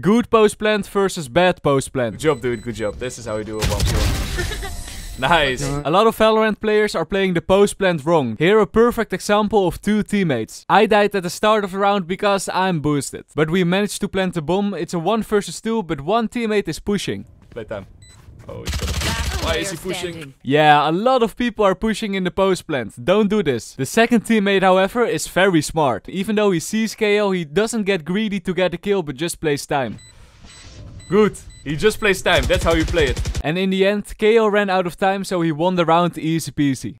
Good post plant versus bad post plant. Good job, dude. Good job. This is how you do a bomb Nice. A lot of Valorant players are playing the post plant wrong. Here a perfect example of two teammates. I died at the start of the round because I'm boosted. But we managed to plant the bomb. It's a 1 versus 2, but one teammate is pushing. Playtime. Oh, he's why is he pushing? Standing. Yeah, a lot of people are pushing in the post plant. Don't do this. The second teammate, however, is very smart. Even though he sees KO, he doesn't get greedy to get a kill, but just plays time. Good. He just plays time. That's how you play it. And in the end, KO ran out of time, so he won the round easy peasy.